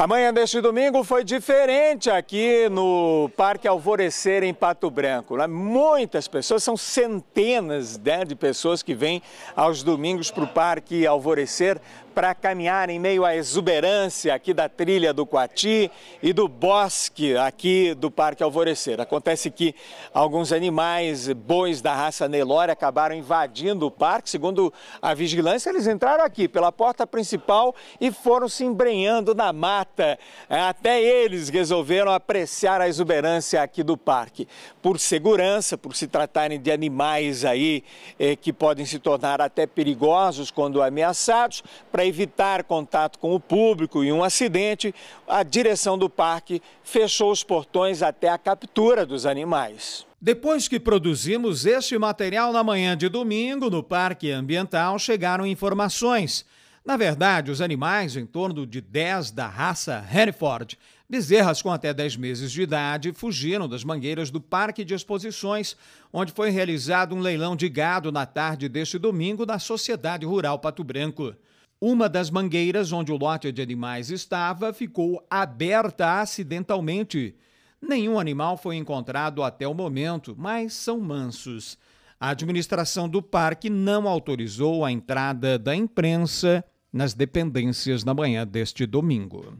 Amanhã deste domingo foi diferente aqui no Parque Alvorecer, em Pato Branco. Né? Muitas pessoas, são centenas né, de pessoas que vêm aos domingos para o Parque Alvorecer para caminhar em meio à exuberância aqui da trilha do Coati e do bosque aqui do Parque Alvorecer. Acontece que alguns animais, bois da raça Nelore, acabaram invadindo o parque. Segundo a vigilância, eles entraram aqui pela porta principal e foram se embrenhando na mata até eles resolveram apreciar a exuberância aqui do parque. Por segurança, por se tratarem de animais aí eh, que podem se tornar até perigosos quando ameaçados, para evitar contato com o público e um acidente, a direção do parque fechou os portões até a captura dos animais. Depois que produzimos este material na manhã de domingo, no Parque Ambiental chegaram informações na verdade, os animais em torno de 10 da raça Hereford, bezerras com até 10 meses de idade, fugiram das mangueiras do Parque de Exposições, onde foi realizado um leilão de gado na tarde deste domingo na Sociedade Rural Pato Branco. Uma das mangueiras onde o lote de animais estava ficou aberta acidentalmente. Nenhum animal foi encontrado até o momento, mas são mansos. A administração do parque não autorizou a entrada da imprensa nas dependências na manhã deste domingo.